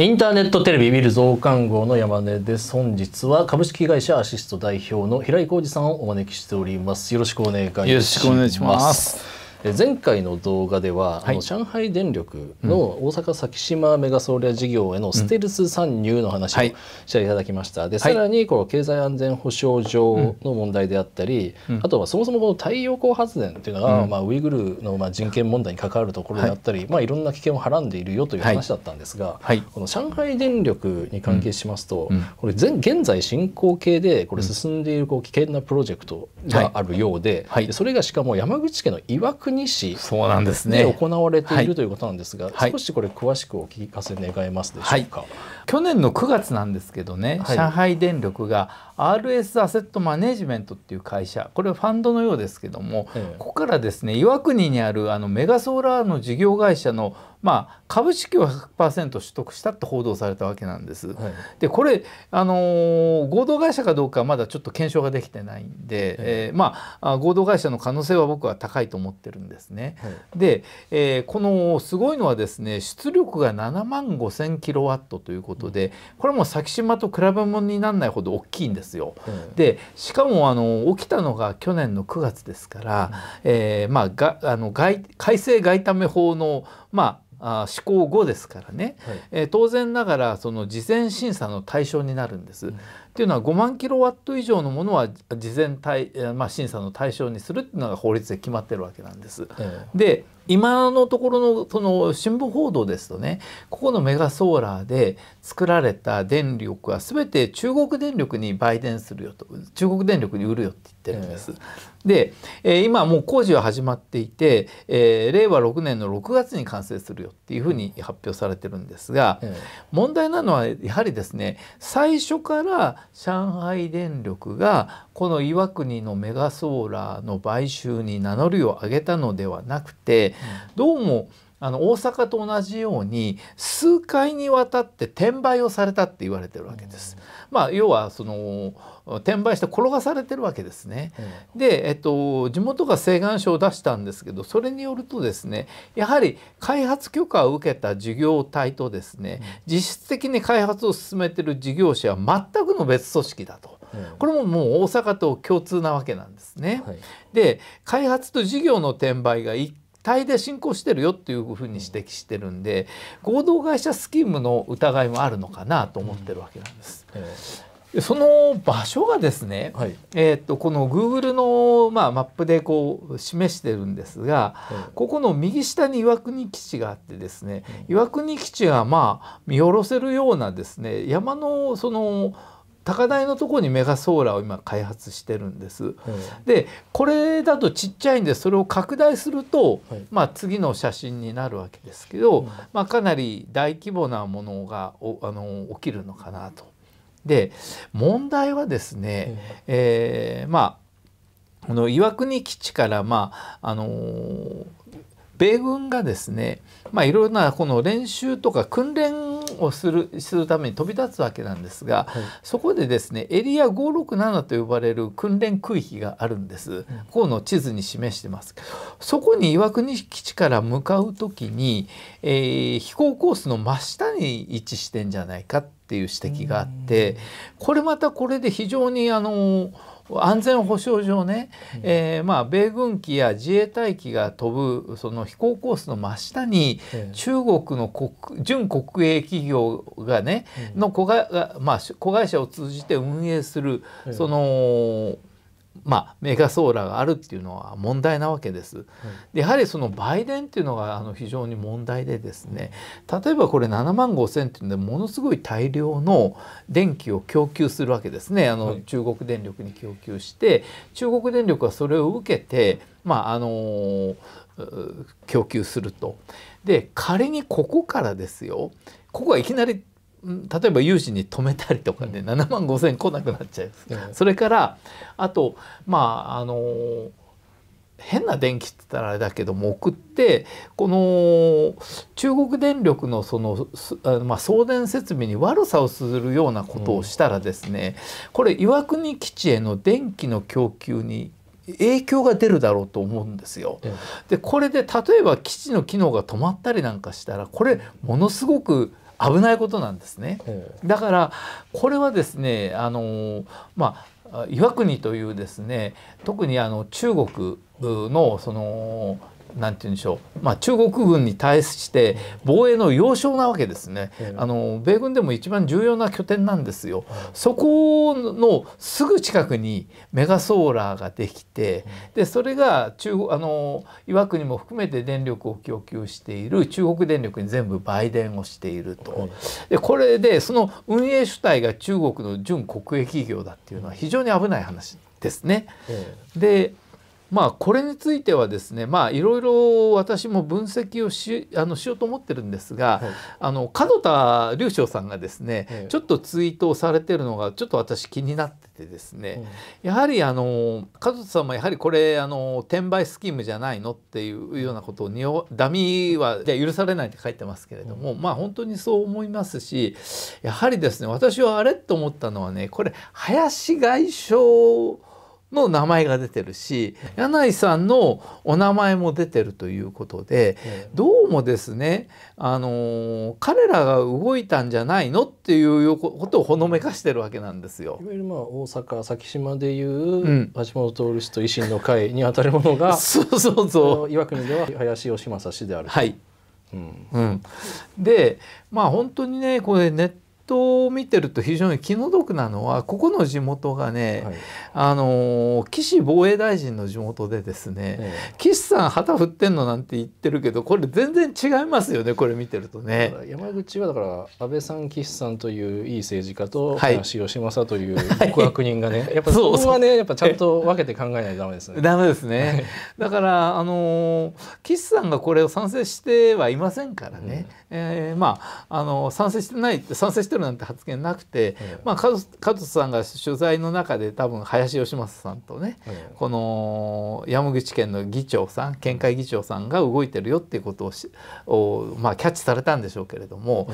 インターネットテレビビル増刊号の山根です。本日は株式会社アシスト代表の平井浩二さんをお招きしております。よろしくお願いします。よろしくお願いします。前回の動画では、はい、あの上海電力の大阪先島メガソーラー事業へのステルス参入の話をしていただきました。で、さらにこの経済安全保障上の問題であったり、あとはそもそもこの太陽光発電というのが、まあウイグルのまあ人権問題に関わるところであったり、まあいろんな危険をはらんでいるよという話だったんですが、この上海電力に関係しますと、これ全現在進行形でこれ進んでいるこう危険なプロジェクトがあるようで、それがしかも山口県の岩国国市そうなんですね行われているということなんですが、はい、少しこれ詳しくお聞かせ願えますでしょうか、はい、去年の9月なんですけどね、上海電力が RS アセットマネジメントっていう会社これファンドのようですけども、ええ、ここからですね岩国にあるあのメガソーラーの事業会社のまあ、株式を100%取得したって報道されたわけなんです。はい、でこれ、あのー、合同会社かどうかはまだちょっと検証ができてないんで、ええー、まあ、合同会社の可能性は僕は高いと思ってるんですね。はい、で、えー、このすごいのはですね出力が7万5,000キロワットということで、これも先島と比べ物にならないほど大きいんです。ですよ。うん、でしかもあの起きたのが去年の9月ですから、うん、えー、まあ、があの改正外為法の、まあ、あ施行後ですからね、はい、えー、当然ながらその事前審査の対象になるんです。うん、っていうのは5万キロワット以上のものは事前対、まあ、審査の対象にするっていうのが法律で決まってるわけなんです。えー、で今のところのその新聞報道ですとねここのメガソーラーで作られた電力は全て中国電力に売電するよと中国電力に売るよって言ってるんです。えー、で、今もう工事は始まっていて、え令和6年の6月に完成するよっていうふうに発表されてるんですが、問題なのはやはりですね最初から上海電力がこの岩国のメガソーラーの買収に名乗りを上げたのではなくてどうもあの大阪と同じように数回にわたって転売をされたって言われてるわけです。まあ、要はその転売して転がされてるわけですね。で、えっと、地元が請願書を出したんですけどそれによるとですねやはり開発許可を受けた事業体とですね、実質的に開発を進めてる事業者は全くの別組織だと。これももう大阪と共通なわけなんですね。はい、で開発と事業の転売が体で進行してるよっていうふうに指摘してるんで合同会社スキームの疑いもあるのかなと思ってるわけなんです。うんえーその場所がですね、はい、えー、とこの Google の、まあ、マップでこう示してるんですが、はい、ここの右下に岩国基地があってですね、うん、岩国基地がまあ見下ろせるようなですね山のその高台のところにメガソーラーを今開発してるんです。うん、でこれだとちっちゃいんでそれを拡大すると、はい、まあ、次の写真になるわけですけど、うん、まあ、かなり大規模なものがあの起きるのかなと。で問題はですね、うん、えー、まあこの岩国基地からまああのー、米軍がですねまあいろいろなこの練習とか訓練をするするために飛び立つわけなんですが、はい、そこでですねエリア567と呼ばれる訓練区域があるんです、うん、この地図に示してますそこに岩国基地から向かう時に、えー、飛行コースの真下に位置してんじゃないかってっていう指摘があってこれまたこれで非常にあの安全保障上ね、えー、まあ米軍機や自衛隊機が飛ぶその飛行コースの真下に中国の国準国営企業がねの子が、まあ、子会社を通じて運営するそのまあ、メガソーラーがあるっていうのは問題なわけです。でやはりその売電っていうのがあの非常に問題でですね例えばこれ7万5,000っていうのでものすごい大量の電気を供給するわけですねあの中国電力に供給して中国電力はそれを受けて、まあ、あの供給すると。で仮にここからですよここはいきなり例えば融資に止めたりとかで、7万5,000円来なくなっちゃう、うん、それからあとまああの変な電気って言ったらあれだけども送ってこの中国電力のその、まあ、送電設備に悪さをするようなことをしたらですね、うん、これ岩国基地への電気の供給に影響が出るだろうと思うんですよ。でこれで例えば基地の機能が止まったりなんかしたらこれものすごく、うん危ないことなんですね。だからこれはですねあのまあ岩国というですね特にあの中国のそのなんて言うんでしょう、まあ、中国軍に対して防衛の要衝なわけですね、あの米軍でも一番重要な拠点なんですよ。そこのすぐ近くにメガソーラーができてでそれが中あの岩国も含めて電力を供給している中国電力に全部売電をしていると。でこれでその運営主体が中国の純国営企業だっていうのは非常に危ない話ですね。でまあこれについてはですねまあいろいろ私も分析をしあのしようと思ってるんですが、はい、あの門田隆翔さんがですね、はい、ちょっとツイートをされてるのがちょっと私気になっててですね、やはりあの門田さんもやはりこれあの転売スキームじゃないのっていうようなことをにおダミーはじゃ許されないって書いてますけれども、まあ本当にそう思いますしやはりですね私はあれと思ったのはねこれ林外相の名前が出てるし柳井さんのお名前も出てるということで、どうもですねあの彼らが動いたんじゃないのっていうことをほのめかしてるわけなんですよ。いわゆるまあ大阪先島でいう、橋本徹氏と維新の会にあたるものが そうそうそう岩国では林義正氏である。はいうんうん、でまあ本当にねこれネットを見てると非常に気の毒なのはここの地元がね、はい、あの岸防衛大臣の地元でですね、ええ、岸さん旗振ってんのなんて言ってるけどこれ全然違いますよねこれ見てるとね。山口はだから安倍さん岸さんといういい政治家と、はい、吉正という極悪人がね、はい、やっぱそこはねやっぱちゃんと分けて考えないとダメですね。ダメですね。だからあの岸さんがこれを賛成してはいませんからね、うん、えー、まああの賛成してないって賛成してるなんて発言なくて、うん、まあ加藤さんが取材の中で多分林芳正さんとね、この山口県の議長さん県会議長さんが動いてるよっていうことをまあ、キャッチされたんでしょうけれども、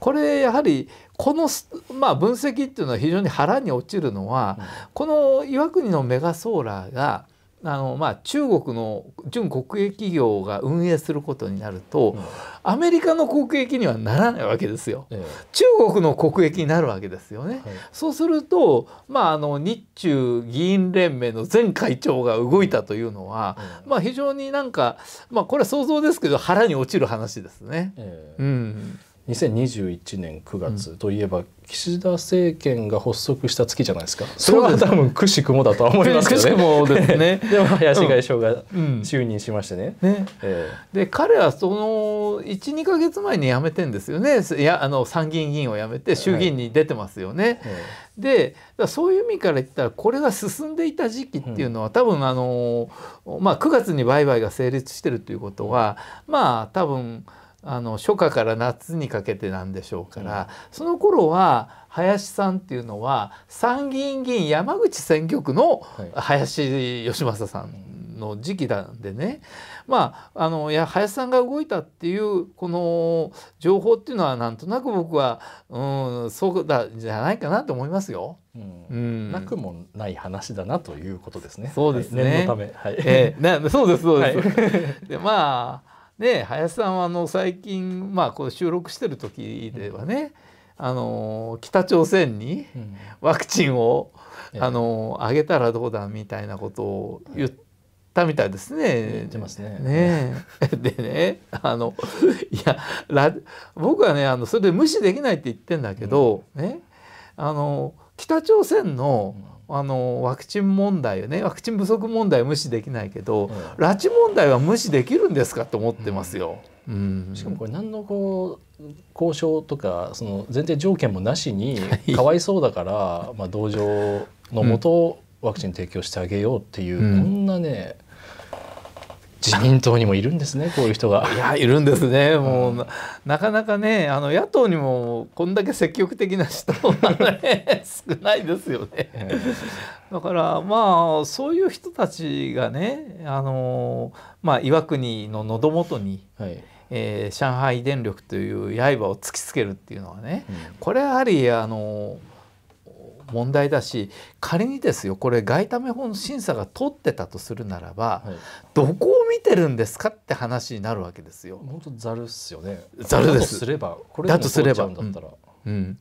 これやはりこの、まあ、分析っていうのは非常に腹に落ちるのは、この岩国のメガソーラーが。あのまあ、中国の準国営企業が運営することになると、うん、アメリカの国益にはならないわけですよ、ええ、中国の国益になるわけですよね、はい、そうすると、まあ、あの日中議員連盟の前会長が動いたというのは、うん、まあ、非常になんか、まあ、これは想像ですけど腹に落ちる話ですね。え、うん2021年9月といえば、岸田政権が発足した月じゃないですかそれは多分くしくもだとは思いますけどね でも林外相が就任しましてね。うんうん、ねえー、で彼はその12か月前に辞めてんですよねいやあの参議院議員を辞めて衆議院に出てますよね。はいでそういう意味から言ったらこれが進んでいた時期っていうのは、多分あの、まあ、9月に売買が成立してるということはまあ多分。あの初夏から夏にかけてなんでしょうから、うん、その頃は林さんっていうのは参議院議員山口選挙区の林芳正さんの時期なんでね、まああのいや林さんが動いたっていうこの情報っていうのはなんとなく僕は、うん、そうだじゃないかなと思いますよ。うん、なくもない話だなということですね。そうですね。はい、念のため、はい、えー、なそうですそうです。はい、でまあね、林さんはあの最近、まあ、こう収録してる時ではね、うん、あの北朝鮮にワクチンを、うん、あのあげたらどうだみたいなことを言ったみたいですね。すね。ね でねあのいやら僕はねあのそれで無視できないって言ってんだけど、ねあの北朝鮮のあのワクチン問題ねワクチン不足問題無視できないけど、うん、拉致問題は無視できるんですかと思ってますよ。うん、しかもこれ何のこう交渉とかその前提条件もなしにかわいそうだから、まあ、同情のもと、ワクチン提供してあげようっていう、こんなね、うん自民党にもいるんですね、こういう人が。いや、いるんですね、もう、うん、なかなかね、あの野党にもこんだけ積極的な人が ね、少ないですよね。だから、まあ、そういう人たちがね、あの、まあ、岩国の喉元に。はいえー、上海電力という刃を突きつけるっていうのはね、うん、これはやはりあの問題だし仮にですよこれ外為法の審査が取ってたとするならば、はい、どこを見てるんですかって話になるわけですよ。本当ざるっすよね。ざるです。すればこれだとすれば、だっうん、うん、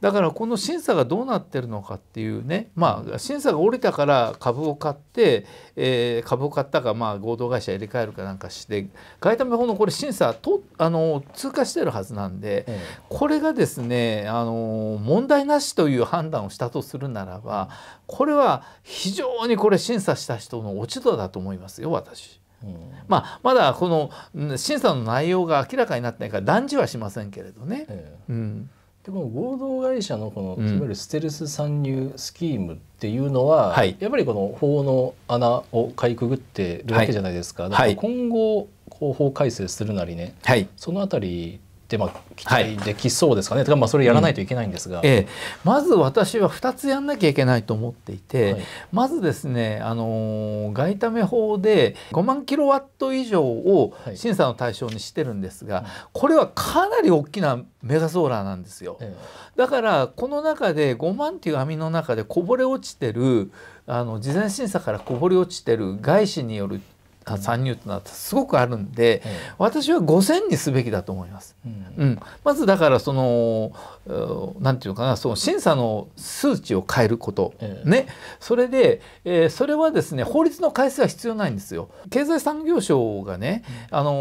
だからこの審査がどうなってるのかっていうねまあ審査が下りたから株を買って、えー、株を買ったか、まあ、合同会社入れ替えるかなんかして外為法のこれ審査とあの通過してるはずなんで、ええ、これがですねあの問題なしという判断をしたとするならばこれは非常にこれ審査した人の落ち度だと思いますよ私。うん、まあ、まだこの審査の内容が明らかになってないから断じはしませんけれどね。えうんでも合同会社のこの、いわゆるステルス参入スキームっていうのは、はい、やっぱりこの法の穴をかいくぐってるわけじゃないですか。はい、だから今後こう法改正するなりね、はい、そのあたりっまあ、期待できそうですかね、はい、まあ、それやらないといけないんですが、うんええ、まず私は2つやんなきゃいけないと思っていて、はい、まずですね、あのー、外為法で5万キロワット以上を審査の対象にしてるんですが、はい、これはかなり大きなメガソーラーなんですよ。え、だからこの中で5万っていう網の中でこぼれ落ちてるあの事前審査からこぼれ落ちてる外資による参入となっのすごくあるんで、私は5,000にすべきだと思います。うん、まずだからそのなんていうかなその審査の数値を変えること、えー、ねそれで、えー、それはですね法律の改正は必要ないんですよ経済産業省がね、うん、あの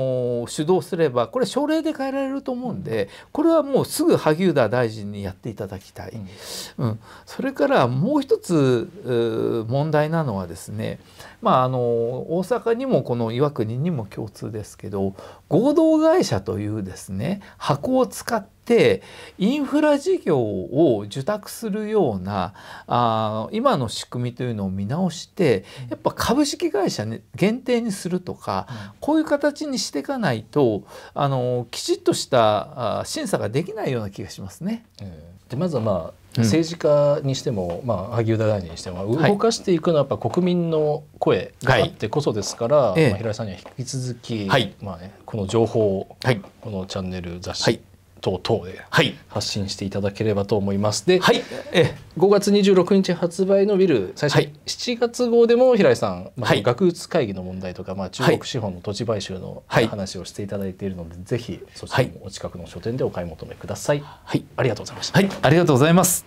ー、主導すればこれ省令で変えられると思うんでこれはもうすぐ萩生田大臣にやっていただきたい、うん、うん、それからもう一つ問題なのはですねまああのー、大阪にもこの岩国にも共通ですけど合同会社というですね箱を使っててインフラ事業を受託するようなあ今の仕組みというのを見直してやっぱ株式会社に限定にするとか、こういう形にしていかないとあのきちっとした審査ができないような気がしますね。でまずは、まあ政治家にしても、まあ、萩生田大臣にしても動かしていくのはやっぱ国民の声があってこそですから、はいまあ、平井さんには引き続き、はい、まあね、この情報を、はい、このチャンネル雑誌、等々で発信していただければと思います。で、はい、え5月26日発売のビル最初、はい、7月号でも平井さん、まあ、学術会議の問題とか、まあ、中国資本の土地買収の話をしていただいているので、はい、ぜひそちらもお近くの書店でお買い求めください。はい、ありがとうございました。はい、ありがとうございます。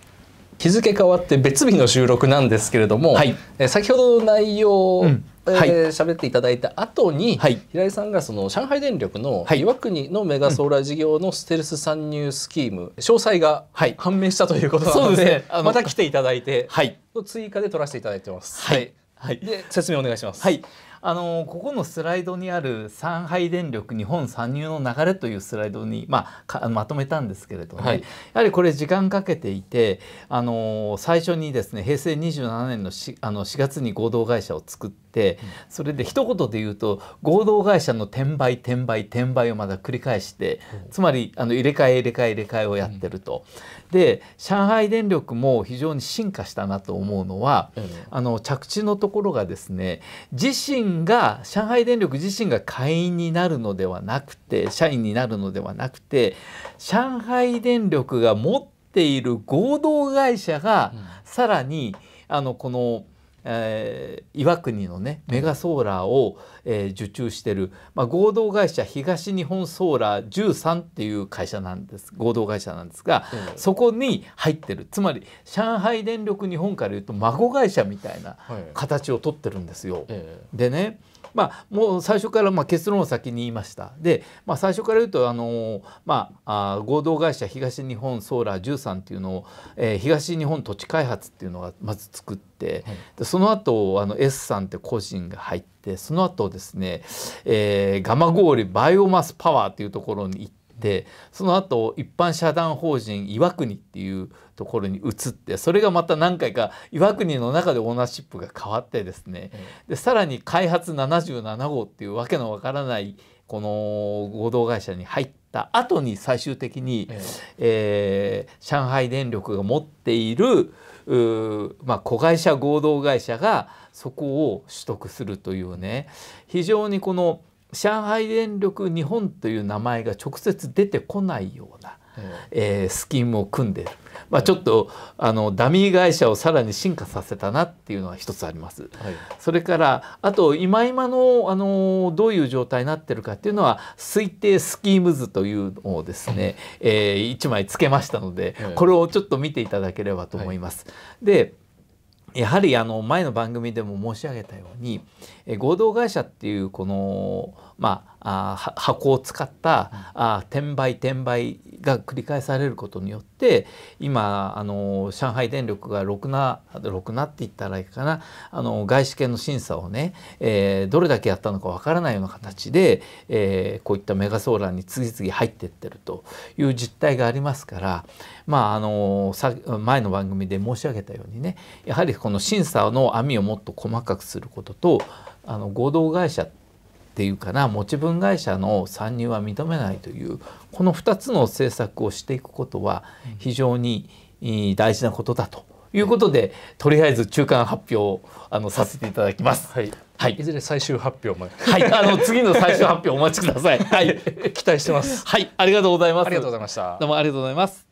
日付変わって別日の収録なんですけれども、はい、え先ほどの内容、うんえー、喋っていただいた後に、はい、平井さんがその上海電力の岩国のメガソーラー事業のステルス参入スキーム、詳細が判明したということなので,、はい、ね、また来ていただいて、はい、追加で取らせていただいてます。はい、はい、で説明お願いします。はいあのここのスライドにある「三海電力日本参入の流れ」というスライドに、まあ、まとめたんですけれども、ねはい、やはりこれ時間かけていてあの最初にですね平成27年の 4, あの4月に合同会社を作って、それで一言で言うと合同会社の転売転売転売をまだ繰り返して、つまりあの入れ替え入れ替え入れ替えをやってると。うん、で上海電力も非常に進化したなと思うのは、うん、あの着地のところがですね自身が上海電力自身が会員になるのではなくて社員になるのではなくて上海電力が持っている合同会社がさらにあのこのえー、岩国のねメガソーラーを、えー、受注してる、まあ、合同会社東日本ソーラー13っていう会社なんです合同会社なんですが、うん、そこに入ってるつまり上海電力日本からいうと孫会社みたいな形をとってるんですよ。はい、でねまあ、もう最初からまあ結論を先に言いました。で、まあ、最初から言うとあの、まあ、あ合同会社東日本ソーラー13っていうのを、えー、東日本土地開発っていうのがまず作って、はい、でその後あの S さんって個人が入ってその後ですね、えー、蒲郡バイオマスパワーっていうところに行って。でその後一般社団法人岩国っていうところに移ってそれがまた何回か岩国の中でオーナーシップが変わってですね、でさらに開発77号っていうわけのわからないこの合同会社に入った後に最終的に、え上海電力が持っているまあ、子会社合同会社がそこを取得するというね非常にこの上海電力日本という名前が直接出てこないような、えー、スキームを組んでる、まあ、ちょっとあのダミー会社をさらに進化させたなっていうのは一つあります、はい、それからあと今今のあのどういう状態になってるかっていうのは推定スキーム図というのをですね、えー、1枚つけましたので、これをちょっと見ていただければと思います。はい、でやはりあの前の番組でも申し上げたように合同会社っていうこのまあ、あ箱を使ったあ転売転売が繰り返されることによって今あの上海電力がろくなろくなって言ったらいいかなあの外資系の審査をね、えー、どれだけやったのかわからないような形で、えー、こういったメガソーラーに次々入っていってるという実態がありますからまああのさ前の番組で申し上げたようにねやはりこの審査の網をもっと細かくすることとあの合同会社っていうかな持ち分会社の参入は認めないというこの2つの政策をしていくことは非常に大事なことだということで、はい、とりあえず中間発表をあのさせていただきます。はい、はい、いずれ最終発表も。はい、あの次の最終発表お待ちください。はい、期待してます。はい、ありがとうございます。ありがとうございました。どうもありがとうございます。